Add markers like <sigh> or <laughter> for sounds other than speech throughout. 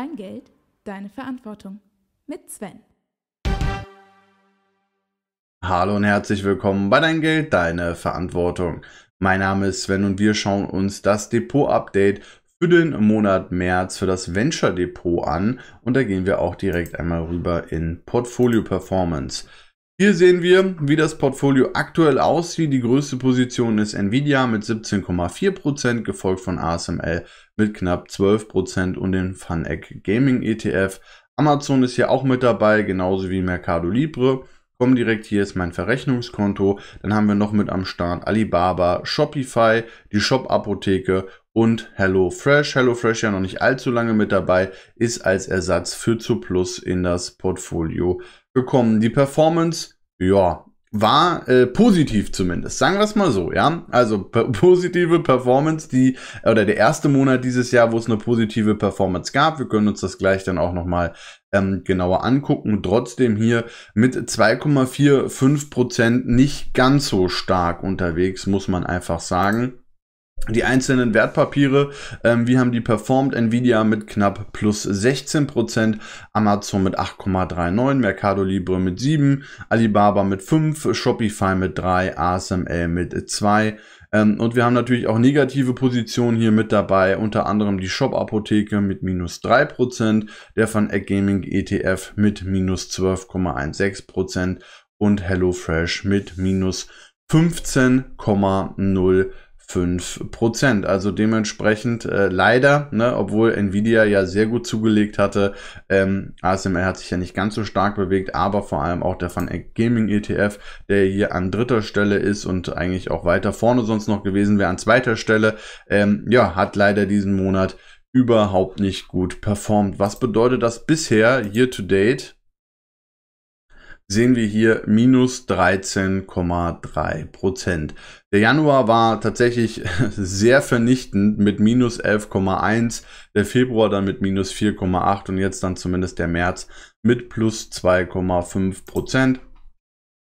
Dein Geld, deine Verantwortung mit Sven. Hallo und herzlich willkommen bei Dein Geld, deine Verantwortung. Mein Name ist Sven und wir schauen uns das Depot-Update für den Monat März für das Venture Depot an und da gehen wir auch direkt einmal rüber in Portfolio Performance. Hier sehen wir, wie das Portfolio aktuell aussieht. Die größte Position ist Nvidia mit 17,4%, gefolgt von ASML mit knapp 12% und den FunEgg Gaming ETF. Amazon ist hier auch mit dabei, genauso wie Mercado Libre. Comdirect, hier ist mein Verrechnungskonto. Dann haben wir noch mit am Start Alibaba, Shopify, die Shop-Apotheke und HelloFresh. HelloFresh ja noch nicht allzu lange mit dabei, ist als Ersatz für Zu Plus in das Portfolio gekommen. Die Performance, ja, war äh, positiv zumindest. Sagen wir es mal so, ja. Also <laughs> positive Performance, die oder der erste Monat dieses Jahr, wo es eine positive Performance gab. Wir können uns das gleich dann auch noch mal ähm, genauer angucken. Trotzdem hier mit 2,45 Prozent nicht ganz so stark unterwegs, muss man einfach sagen die einzelnen Wertpapiere, ähm, wie haben die performt? Nvidia mit knapp plus 16%, Amazon mit 8,39, Mercado Libre mit 7, Alibaba mit 5, Shopify mit 3, ASML mit 2, Ähm, und wir haben natürlich auch negative Positionen hier mit dabei, unter anderem die Shop-Apotheke mit minus 3%, der von Egg Gaming ETF mit minus 12,16% und HelloFresh mit minus 15,0%. 5%. Also dementsprechend äh, leider, ne, obwohl Nvidia ja sehr gut zugelegt hatte, ähm, ASML hat sich ja nicht ganz so stark bewegt, aber vor allem auch der Van Eck Gaming ETF, der hier an dritter Stelle ist und eigentlich auch weiter vorne sonst noch gewesen wäre, an zweiter Stelle, ähm, ja, hat leider diesen Monat überhaupt nicht gut performt. Was bedeutet das bisher, year to date? sehen wir hier minus 13,3 Prozent. Der Januar war tatsächlich <laughs> sehr vernichtend mit minus 11,1, der Februar dann mit minus 4,8 und jetzt dann zumindest der März mit plus 2,5 Prozent.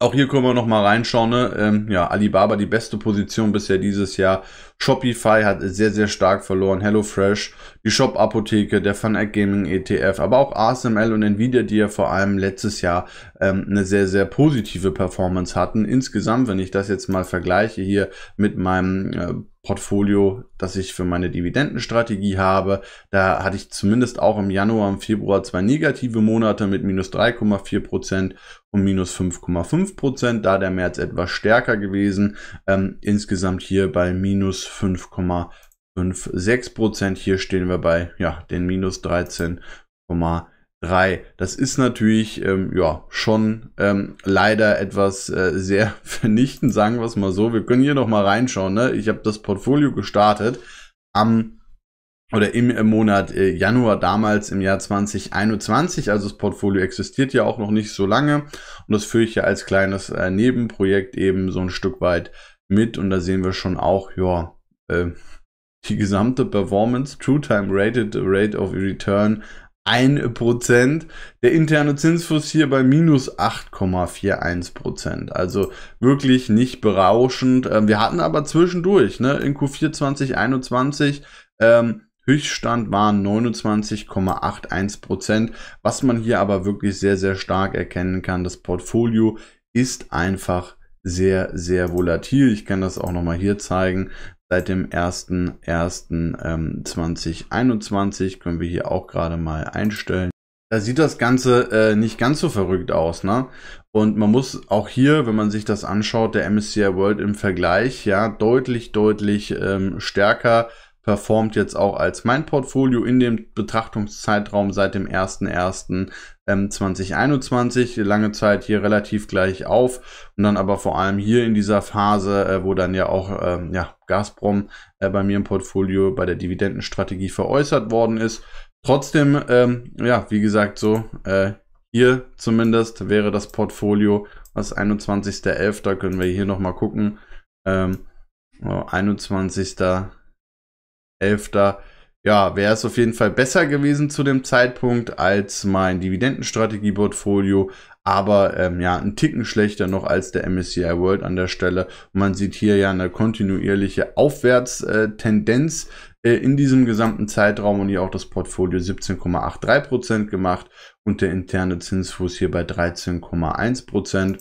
Auch hier können wir nochmal reinschauen. Ne? Ähm, ja, Alibaba die beste Position bisher dieses Jahr. Shopify hat sehr, sehr stark verloren. HelloFresh, die Shop-Apotheke, der FunEgg Gaming ETF, aber auch ASML und Nvidia, die ja vor allem letztes Jahr ähm, eine sehr, sehr positive Performance hatten. Insgesamt, wenn ich das jetzt mal vergleiche hier mit meinem äh, Portfolio, das ich für meine Dividendenstrategie habe. Da hatte ich zumindest auch im Januar und Februar zwei negative Monate mit minus 3,4 Prozent und minus 5,5 Prozent, da der März etwas stärker gewesen. Ähm, insgesamt hier bei minus 5,56 Prozent. Hier stehen wir bei ja, den minus 13,4 3. Das ist natürlich ähm, ja schon ähm, leider etwas äh, sehr <laughs> vernichtend, sagen wir es mal so. Wir können hier nochmal reinschauen. Ne? Ich habe das Portfolio gestartet am oder im, äh, Monat äh, Januar damals im Jahr 2021. Also das Portfolio existiert ja auch noch nicht so lange und das führe ich ja als kleines äh, Nebenprojekt eben so ein Stück weit mit und da sehen wir schon auch ja äh, die gesamte Performance, True Time Rated Rate of Return 1%. Der interne Zinsfluss hier bei minus 8,41%. Also wirklich nicht berauschend. Ähm, wir hatten aber zwischendurch, ne, in Q4 2021, ähm, Höchststand waren 29,81%. Was man hier aber wirklich sehr, sehr stark erkennen kann, das Portfolio ist einfach sehr, sehr volatil. Ich kann das auch nochmal hier zeigen. Seit dem 01.01.2021 ähm, können wir hier auch gerade mal einstellen. Da sieht das Ganze äh, nicht ganz so verrückt aus, ne? Und man muss auch hier, wenn man sich das anschaut, der MSCI World im Vergleich, ja, deutlich, deutlich ähm, stärker performt jetzt auch als mein Portfolio in dem Betrachtungszeitraum seit dem 01.01.2021. Ähm, Lange Zeit hier relativ gleich auf und dann aber vor allem hier in dieser Phase, äh, wo dann ja auch ähm, ja, Gazprom äh, bei mir im Portfolio bei der Dividendenstrategie veräußert worden ist. Trotzdem, ähm, ja, wie gesagt, so äh, hier zumindest wäre das Portfolio was 21.11. da Können wir hier nochmal gucken. Ähm, äh, Elfter. Ja, wäre es auf jeden Fall besser gewesen zu dem Zeitpunkt als mein Dividendenstrategieportfolio, aber ähm, ja, ein Ticken schlechter noch als der MSCI World an der Stelle. man sieht hier ja eine kontinuierliche Aufwärtstendenz äh, äh, in diesem gesamten Zeitraum und hier auch das Portfolio 17,83% gemacht und der interne Zinsfuß hier bei 13,1%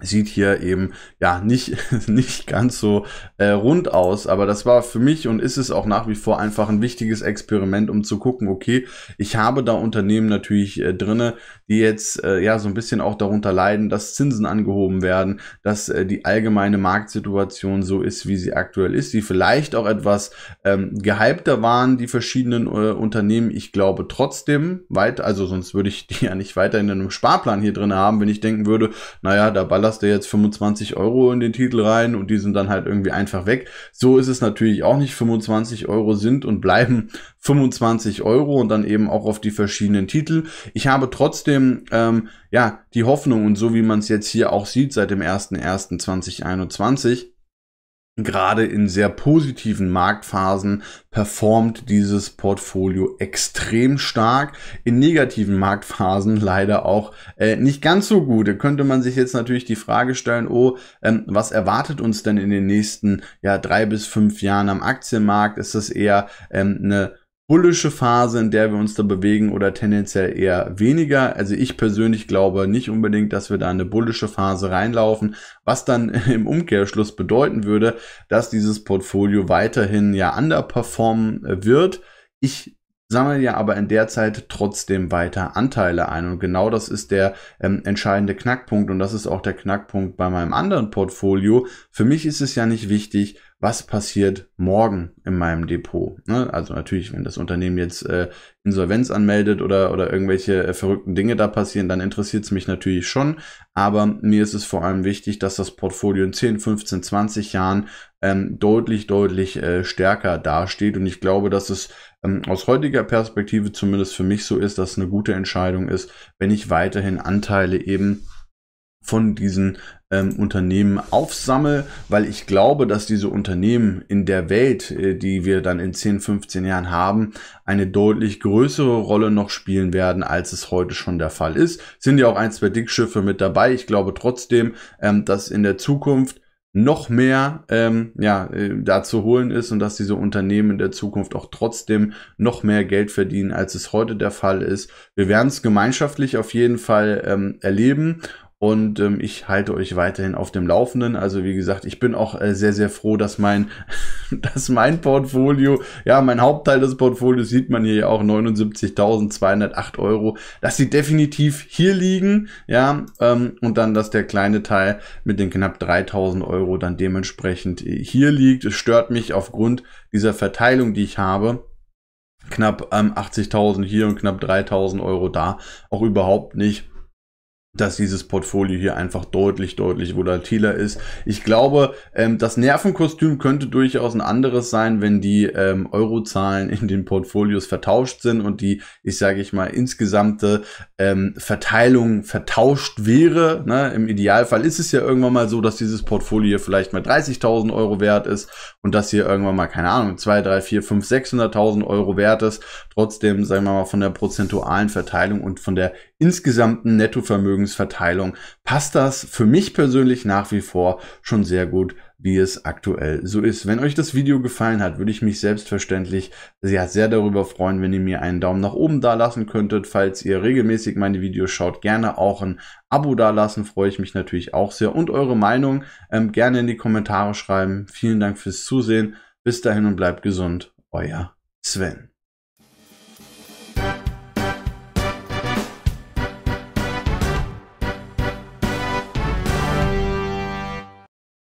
sieht hier eben ja nicht, <laughs> nicht ganz so äh, rund aus, aber das war für mich und ist es auch nach wie vor einfach ein wichtiges Experiment, um zu gucken, okay, ich habe da Unternehmen natürlich äh, drinne, die jetzt äh, ja so ein bisschen auch darunter leiden, dass Zinsen angehoben werden, dass äh, die allgemeine Marktsituation so ist, wie sie aktuell ist, die vielleicht auch etwas ähm, gehypter waren, die verschiedenen äh, Unternehmen. Ich glaube trotzdem weit, also sonst würde ich die ja nicht weiterhin in einem Sparplan hier drin haben, wenn ich denken würde, naja, da ballert ballerst dir jetzt 25 Euro in den Titel rein und die sind dann halt irgendwie einfach weg. So ist es natürlich auch nicht. 25 Euro sind und bleiben 25 <laughs> Euro und dann eben auch auf die verschiedenen Titel. Ich habe trotzdem ähm, ja die Hoffnung und so wie man es jetzt hier auch sieht seit dem 01.01.2021, gerade in sehr positiven Marktphasen performt dieses Portfolio extrem stark. In negativen Marktphasen leider auch äh, nicht ganz so gut. Da könnte man sich jetzt natürlich die Frage stellen, oh, ähm, was erwartet uns denn in den nächsten ja, drei bis fünf Jahren am Aktienmarkt? Ist das eher ähm, eine bullische Phase, in der wir uns da bewegen oder tendenziell eher weniger. Also ich persönlich glaube nicht unbedingt, dass wir da eine bullische Phase reinlaufen, was dann <laughs> im Umkehrschluss bedeuten würde, dass dieses Portfolio weiterhin ja underperformen äh, wird. Ich sammeln ja aber in der Zeit trotzdem weiter Anteile ein. Und genau das ist der ähm, entscheidende Knackpunkt und das ist auch der Knackpunkt bei meinem anderen Portfolio. Für mich ist es ja nicht wichtig, was passiert morgen in meinem Depot. Ne? Also natürlich, wenn das Unternehmen jetzt äh, Insolvenz anmeldet oder, oder irgendwelche äh, verrückten Dinge da passieren, dann interessiert es mich natürlich schon. Aber mir ist es vor allem wichtig, dass das Portfolio in 10, 15, 20 Jahren ähm, deutlich, deutlich äh, stärker dasteht. Und ich glaube, dass es ähm, aus heutiger Perspektive zumindest für mich so ist, dass es eine gute Entscheidung ist, wenn ich weiterhin Anteile eben von diesen ähm, Unternehmen aufsammle, weil ich glaube, dass diese Unternehmen in der Welt, äh, die wir dann in 10, 15 Jahren haben, eine deutlich größere Rolle noch spielen werden, als es heute schon der Fall ist. Sind ja auch ein, zwei Dickschiffe mit dabei. Ich glaube trotzdem, ähm, dass in der Zukunft noch mehr ähm, ja, äh, da zu holen ist und dass diese Unternehmen in der Zukunft auch trotzdem noch mehr Geld verdienen, als es heute der Fall ist. Wir werden es gemeinschaftlich auf jeden Fall ähm, erleben und ähm, ich halte euch weiterhin auf dem Laufenden. Also wie gesagt, ich bin auch äh, sehr, sehr froh, dass mein, <laughs> dass mein Portfolio, ja, mein Hauptteil des Portfolios sieht man hier ja auch 79.208 Euro, dass sie definitiv hier liegen, ja, ähm, und dann, dass der kleine Teil mit den knapp 3.000 Euro dann dementsprechend äh, hier liegt. Es stört mich aufgrund dieser Verteilung, die ich habe knapp ähm, 80.000 hier und knapp 3.000 Euro da auch überhaupt nicht dass dieses Portfolio hier einfach deutlich, deutlich volatiler ist. Ich glaube, ähm, das Nervenkostüm könnte durchaus ein anderes sein, wenn die ähm, Eurozahlen in den Portfolios vertauscht sind und die, ich sage ich mal, insgesamte ähm, Verteilung vertauscht wäre. Ne? Im Idealfall ist es ja irgendwann mal so, dass dieses Portfolio hier vielleicht mal 30.000 Euro wert ist und das hier irgendwann mal, keine Ahnung, 2, 3, 4, 5, 600.000 Euro wert ist. Trotzdem, sagen wir mal, von der prozentualen Verteilung und von der insgesamten Nettovermögensverteilung passt das für mich persönlich nach wie vor schon sehr gut, wie es aktuell so ist. Wenn euch das Video gefallen hat, würde ich mich selbstverständlich sehr, sehr darüber freuen, wenn ihr mir einen Daumen nach oben dalassen könntet. Falls ihr regelmäßig meine Videos schaut, gerne auch ein Abo dalassen, freue ich mich natürlich auch sehr. Und eure Meinung ähm, gerne in die Kommentare schreiben. Vielen Dank fürs Zusehen. Bis dahin und bleibt gesund. Euer Sven.